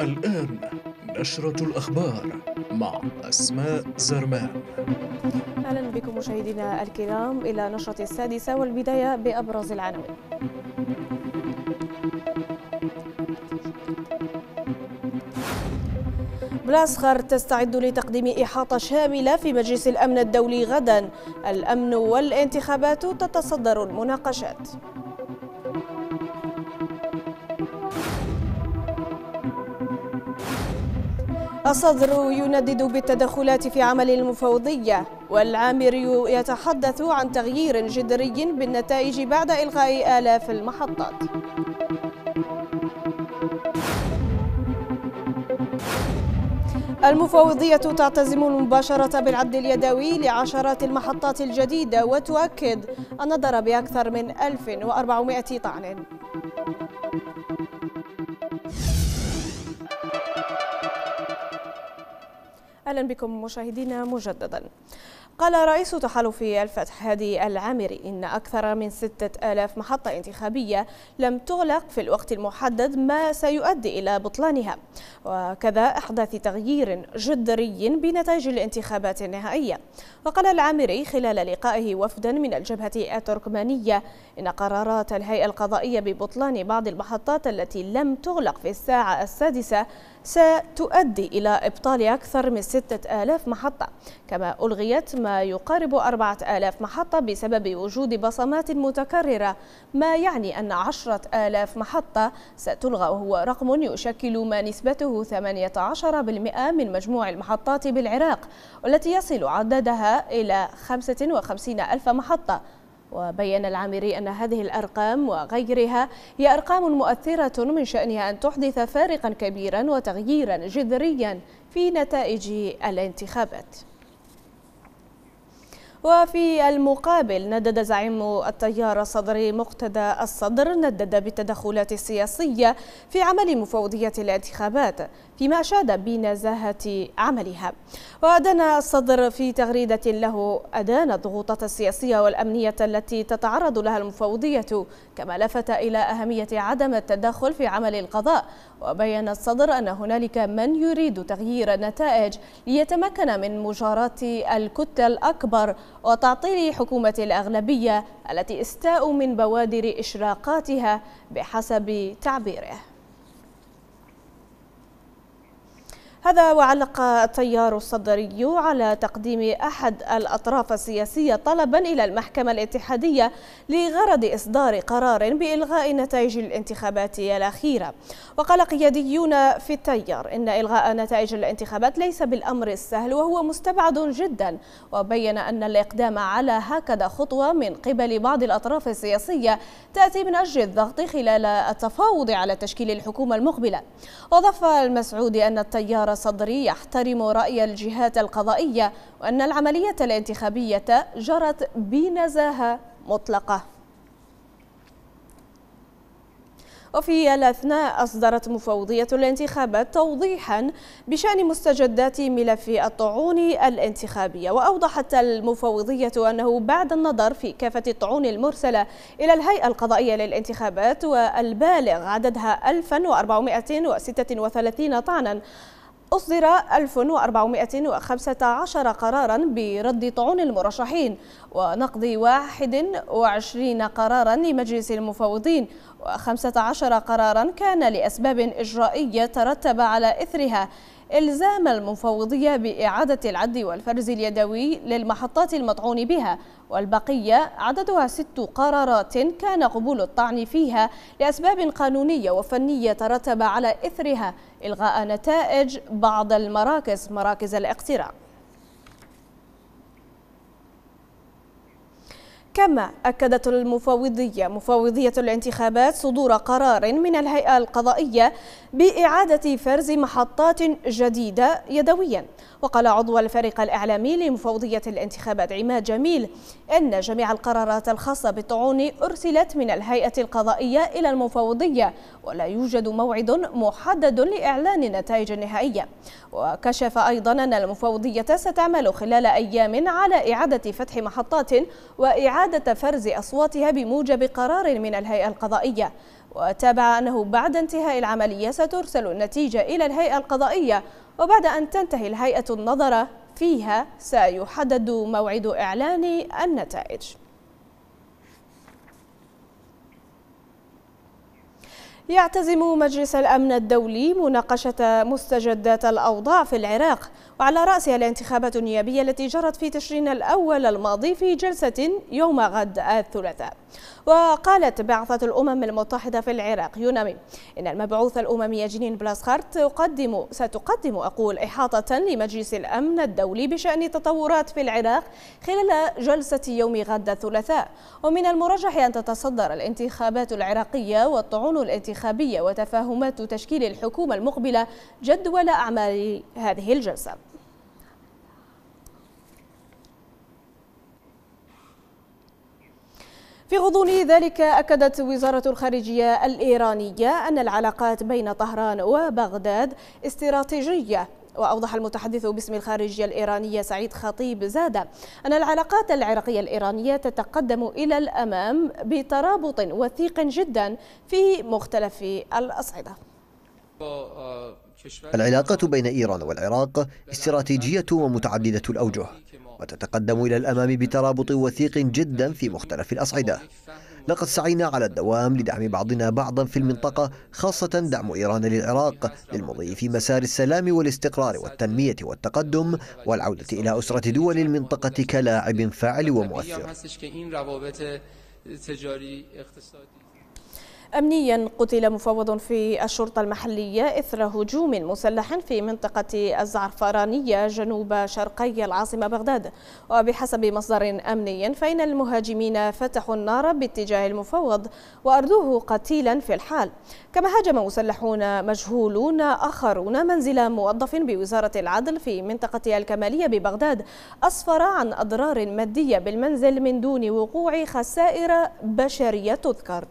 الآن نشرة الأخبار مع أسماء زرمان أهلا بكم مشاهدينا الكرام إلى نشرة السادسة والبداية بأبرز العناوين بلاسخر تستعد لتقديم إحاطة شاملة في مجلس الأمن الدولي غدا الأمن والانتخابات تتصدر المناقشات الصدر يندد بالتدخلات في عمل المفوضية والعامر يتحدث عن تغيير جذري بالنتائج بعد إلغاء آلاف المحطات المفوضية تعتزم المباشرة بالعد اليدوي لعشرات المحطات الجديدة وتؤكد أن ضرب أكثر من 1400 طعن أهلا بكم مشاهدينا مجددا قال رئيس تحالف الفتح هادي العامري إن أكثر من 6000 محطة انتخابية لم تغلق في الوقت المحدد ما سيؤدي إلى بطلانها وكذا أحداث تغيير جذري بنتائج الانتخابات النهائية وقال العامري خلال لقائه وفدا من الجبهة التركمانية إن قرارات الهيئة القضائية ببطلان بعض المحطات التي لم تغلق في الساعة السادسة ستؤدي إلى إبطال أكثر من 6000 محطة كما ألغيت ما يقارب 4000 محطة بسبب وجود بصمات متكررة ما يعني أن 10000 محطة ستلغى وهو رقم يشكل ما نسبته 18% من مجموع المحطات بالعراق والتي يصل عددها إلى 55000 محطة وبين العامري أن هذه الأرقام وغيرها هي أرقام مؤثرة من شأنها أن تحدث فارقا كبيرا وتغييرا جذريا في نتائج الانتخابات وفي المقابل ندد زعيم التيار الصدري مقتدى الصدر ندد بالتدخلات السياسية في عمل مفوضية الانتخابات فيما أشاد بنزاهة عملها وأدان الصدر في تغريدة له أدان الضغوطات السياسية والأمنية التي تتعرض لها المفوضية كما لفت إلى أهمية عدم التدخل في عمل القضاء وبين الصدر أن هنالك من يريد تغيير النتائج ليتمكن من مجاراة الكتلة الأكبر وتعطيل حكومة الأغلبية التي استاءوا من بوادر إشراقاتها بحسب تعبيره هذا وعلق التيار الصدري على تقديم أحد الأطراف السياسية طلبا إلى المحكمة الاتحادية لغرض إصدار قرار بإلغاء نتائج الانتخابات الأخيرة وقال قياديون في التيار إن إلغاء نتائج الانتخابات ليس بالأمر السهل وهو مستبعد جدا وبين أن الإقدام على هكذا خطوة من قبل بعض الأطراف السياسية تأتي من أجل الضغط خلال التفاوض على تشكيل الحكومة المقبلة وضف المسعودي أن التيار قرر صدري يحترم رأي الجهات القضائية وأن العملية الانتخابية جرت بنزاهة مطلقة وفي الأثناء أصدرت مفوضية الانتخابات توضيحا بشأن مستجدات ملف الطعون الانتخابية وأوضحت المفوضية أنه بعد النظر في كافة الطعون المرسلة إلى الهيئة القضائية للانتخابات والبالغ عددها 1436 طعنا أصدر 1415 قرارا برد طعون المرشحين ونقض 21 قرارا لمجلس المفوضين و15 قرارا كان لأسباب إجرائية ترتب على إثرها إلزام المفوضية بإعادة العد والفرز اليدوي للمحطات المطعون بها والبقية عددها ست قرارات كان قبول الطعن فيها لأسباب قانونية وفنية ترتب على إثرها إلغاء نتائج بعض المراكز مراكز الاقتراع كما أكدت المفوضية مفوضية الانتخابات صدور قرار من الهيئة القضائية بإعادة فرز محطات جديدة يدويا وقال عضو الفريق الإعلامي لمفوضية الانتخابات عماد جميل أن جميع القرارات الخاصة بالطعون أرسلت من الهيئة القضائية إلى المفوضية ولا يوجد موعد محدد لإعلان النتائج النهائية وكشف أيضا أن المفوضية ستعمل خلال أيام على إعادة فتح محطات وإعادة إعادة فرز أصواتها بموجب قرار من الهيئة القضائية وتابع أنه بعد انتهاء العملية سترسل النتيجة إلى الهيئة القضائية وبعد أن تنتهي الهيئة النظر فيها سيحدد موعد إعلان النتائج يعتزم مجلس الأمن الدولي مناقشة مستجدات الأوضاع في العراق وعلى رأسها الانتخابات النيابية التي جرت في تشرين الأول الماضي في جلسة يوم غد الثلاثاء وقالت بعثة الأمم المتحدة في العراق يونامي إن المبعوث الأممي جنين بلاسخارت تقدم ستقدم أقول إحاطة لمجلس الأمن الدولي بشأن التطورات في العراق خلال جلسة يوم غد الثلاثاء ومن المرجح أن تتصدر الانتخابات العراقية والطعون الانتخابية وتفاهمات تشكيل الحكومة المقبلة جدول أعمال هذه الجلسة في غضون ذلك أكدت وزارة الخارجية الإيرانية أن العلاقات بين طهران وبغداد استراتيجية وأوضح المتحدث باسم الخارجية الإيرانية سعيد خطيب زادة أن العلاقات العراقية الإيرانية تتقدم إلى الأمام بترابط وثيق جدا في مختلف الأصعدة العلاقة بين إيران والعراق استراتيجية ومتعددة الأوجه وتتقدم إلى الأمام بترابط وثيق جدا في مختلف الأصعدة لقد سعينا على الدوام لدعم بعضنا بعضا في المنطقة خاصة دعم إيران للعراق للمضي في مسار السلام والاستقرار والتنمية والتقدم والعودة إلى أسرة دول المنطقة كلاعب فاعل ومؤثر أمنيا قتل مفوض في الشرطة المحلية إثر هجوم مسلح في منطقة الزعفرانية جنوب شرقي العاصمة بغداد وبحسب مصدر أمني فإن المهاجمين فتحوا النار باتجاه المفوض وأردوه قتيلا في الحال كما هاجم مسلحون مجهولون آخرون منزل موظف بوزارة العدل في منطقة الكمالية ببغداد أسفر عن أضرار مادية بالمنزل من دون وقوع خسائر بشرية تذكر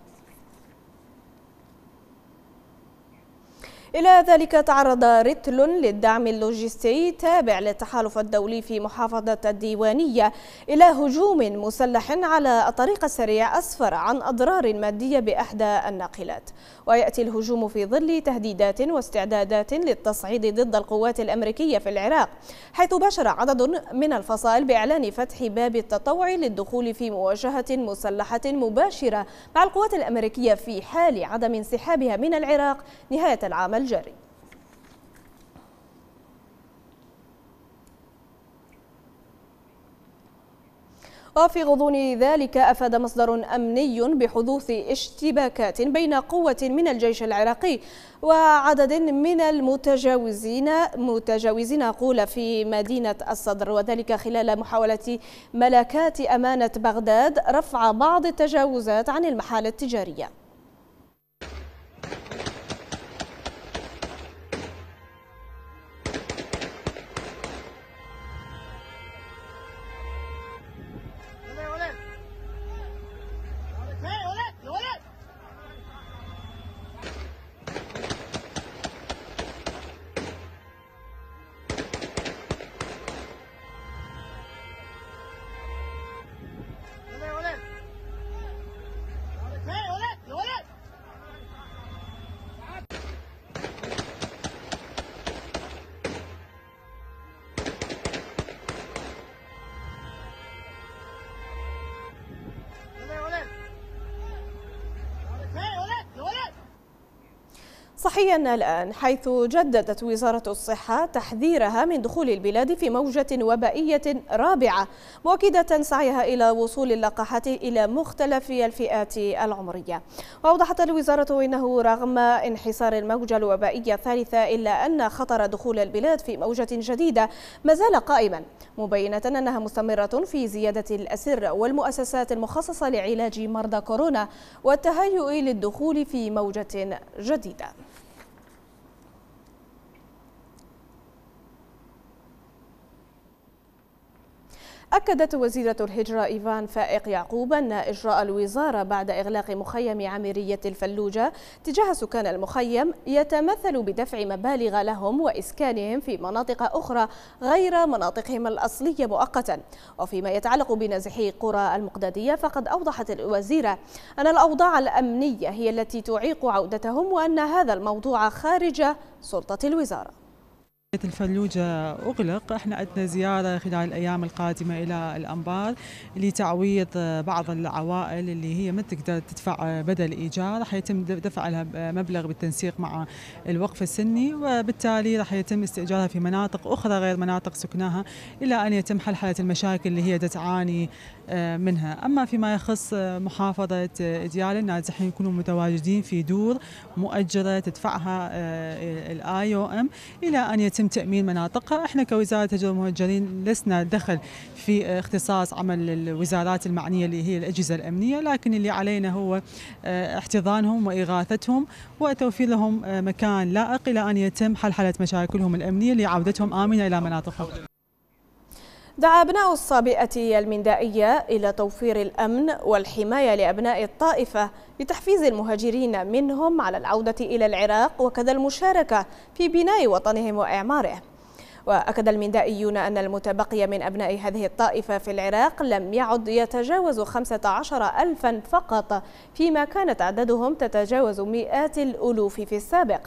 إلى ذلك تعرض رتل للدعم اللوجستي تابع للتحالف الدولي في محافظة الديوانية إلى هجوم مسلح على الطريق السريع أسفر عن أضرار مادية بأحدى الناقلات ويأتي الهجوم في ظل تهديدات واستعدادات للتصعيد ضد القوات الأمريكية في العراق حيث بشر عدد من الفصائل بإعلان فتح باب التطوع للدخول في مواجهة مسلحة مباشرة مع القوات الأمريكية في حال عدم انسحابها من العراق نهاية العام الجري وفي غضون ذلك أفاد مصدر أمني بحدوث اشتباكات بين قوة من الجيش العراقي وعدد من المتجاوزين متجاوزين قول في مدينة الصدر وذلك خلال محاولة ملكات أمانة بغداد رفع بعض التجاوزات عن المحال التجارية صحيا الآن حيث جددت وزارة الصحة تحذيرها من دخول البلاد في موجة وبائية رابعة مؤكدة سعيها إلى وصول اللقاحات إلى مختلف الفئات العمرية وأوضحت الوزارة إنه رغم انحسار الموجة الوبائية الثالثة إلا أن خطر دخول البلاد في موجة جديدة ما زال قائما مبينة أنها مستمرة في زيادة الأسر والمؤسسات المخصصة لعلاج مرضى كورونا والتهيؤ للدخول في موجة جديدة أكدت وزيرة الهجرة إيفان فائق يعقوب أن إجراء الوزارة بعد إغلاق مخيم عميرية الفلوجة تجاه سكان المخيم يتمثل بدفع مبالغ لهم وإسكانهم في مناطق أخرى غير مناطقهم الأصلية مؤقتا وفيما يتعلق بنازحي قرى المقدادية فقد أوضحت الوزيرة أن الأوضاع الأمنية هي التي تعيق عودتهم وأن هذا الموضوع خارج سلطة الوزارة الفلوجة أغلق احنا عندنا زيارة خلال الأيام القادمة إلى الأنبار لتعويض بعض العوائل اللي هي ما تقدر تدفع بدل إيجار رح يتم دفع لها مبلغ بالتنسيق مع الوقف السني وبالتالي راح يتم استئجارها في مناطق أخرى غير مناطق سكناها إلى أن يتم حل حالة المشاكل اللي هي تعاني آه، منها أما فيما يخص آه، محافظة آه، ديالى النازحين يكونوا متواجدين في دور مؤجرة تدفعها الاي او ام إلى أن يتم تأمين مناطقها احنا كوزارة تجربة المهجرين لسنا دخل في اختصاص عمل الوزارات المعنية اللي هي الأجهزة الأمنية لكن اللي علينا هو احتضانهم وإغاثتهم وتوفير لهم مكان لائق إلى أن يتم حل حالة مشاكلهم الأمنية لعودتهم آمنة إلى مناطقهم دعا أبناء الصابئة المندائية إلى توفير الأمن والحماية لأبناء الطائفة لتحفيز المهاجرين منهم على العودة إلى العراق وكذا المشاركة في بناء وطنهم وإعماره وأكد المندائيون أن المتبقي من أبناء هذه الطائفة في العراق لم يعد يتجاوز 15 ألفا فقط فيما كانت عددهم تتجاوز مئات الألوف في السابق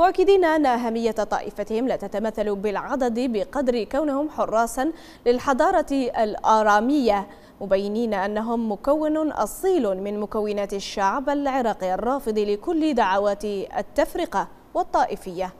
مؤكدين أن أهمية طائفتهم لا تتمثل بالعدد بقدر كونهم حراسا للحضارة الآرامية مبينين أنهم مكون أصيل من مكونات الشعب العراقي الرافض لكل دعوات التفرقة والطائفية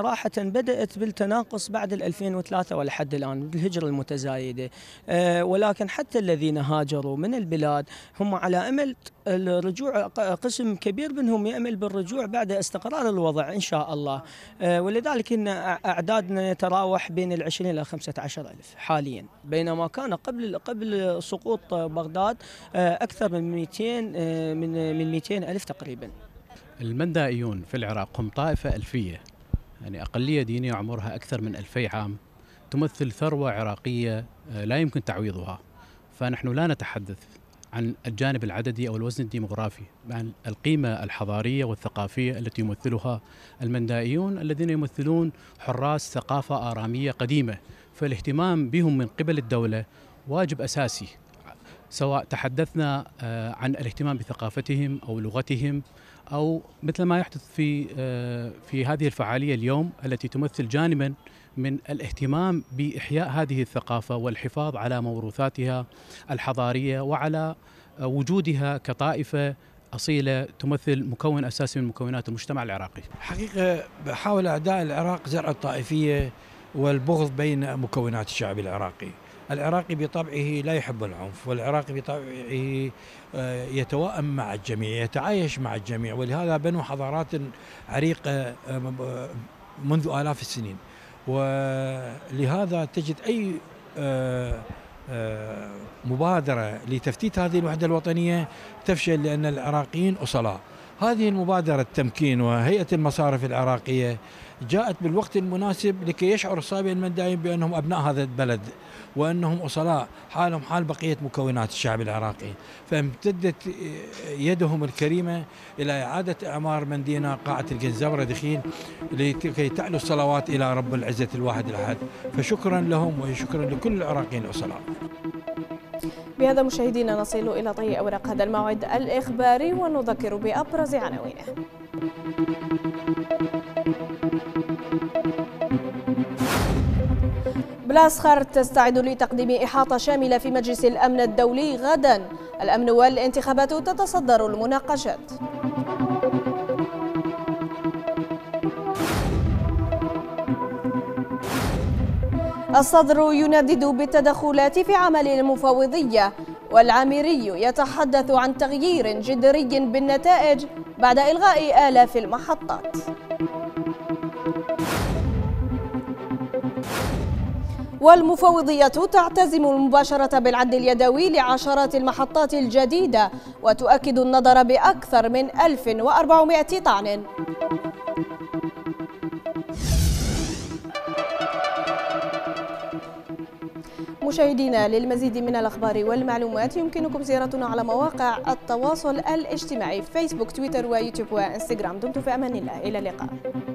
صراحة بدأت بالتناقص بعد 2003 ولحد الآن بالهجرة المتزايدة أه ولكن حتى الذين هاجروا من البلاد هم على أمل الرجوع قسم كبير منهم يأمل بالرجوع بعد استقرار الوضع إن شاء الله أه ولذلك إن أعدادنا يتراوح بين العشرين إلى خمسة عشر ألف حاليا بينما كان قبل قبل سقوط بغداد آه، أكثر من 200 آه، من من 200 ألف تقريبا المندائيون في العراق هم طائفة ألفية يعني أقلية دينية عمرها أكثر من ألفي عام تمثل ثروة عراقية آه، لا يمكن تعويضها فنحن لا نتحدث عن الجانب العددي أو الوزن الديمغرافي عن القيمة الحضارية والثقافية التي يمثلها المندائيون الذين يمثلون حراس ثقافة آرامية قديمة فالاهتمام بهم من قبل الدولة واجب أساسي سواء تحدثنا آه، عن الاهتمام بثقافتهم أو لغتهم او مثل ما يحدث في آه، في هذه الفعاليه اليوم التي تمثل جانبا من الاهتمام باحياء هذه الثقافه والحفاظ على موروثاتها الحضاريه وعلى آه، وجودها كطائفه اصيله تمثل مكون اساسي من مكونات المجتمع العراقي. حقيقه حاول اعداء العراق زرع الطائفيه والبغض بين مكونات الشعب العراقي. العراقي بطبعه لا يحب العنف والعراقي بطبعه آه، يتوائم مع الجميع يتعايش مع الجميع ولهذا بنوا حضارات عريقة آه، آه، منذ آلاف السنين ولهذا تجد أي مبادرة لتفتيت هذه الوحدة الوطنية تفشل لأن العراقيين أصلاء هذه المبادرة التمكين وهيئة المصارف العراقية جاءت بالوقت المناسب لكي يشعر الصائبين المداين بأنهم أبناء هذا البلد وأنهم أصلاء حالهم حال بقية مكونات الشعب العراقي فامتدت يدهم الكريمة إلى إعادة إعمار مندينا قاعة الجنزبرة دخيل لكي تعلو الصلوات إلى رب العزة الواحد الأحد فشكرا لهم وشكرا لكل العراقيين الأصلاء بهذا مشاهدينا نصل إلى طي أوراق هذا الموعد الإخباري ونذكر بأبرز عناوينه بلاسخر تستعد لتقديم إحاطة شاملة في مجلس الأمن الدولي غدا الأمن والانتخابات تتصدر المناقشات الصدر يندد بالتدخلات في عمل المفوضية والعامري يتحدث عن تغيير جذري بالنتائج بعد إلغاء آلاف المحطات والمفوضية تعتزم المباشرة بالعد اليدوي لعشرات المحطات الجديدة وتؤكد النظر بأكثر من 1400 طعن مشاهدينا للمزيد من الأخبار والمعلومات يمكنكم زيارتنا على مواقع التواصل الاجتماعي فيسبوك تويتر ويوتيوب وإنستغرام دمتم في أمان الله إلى اللقاء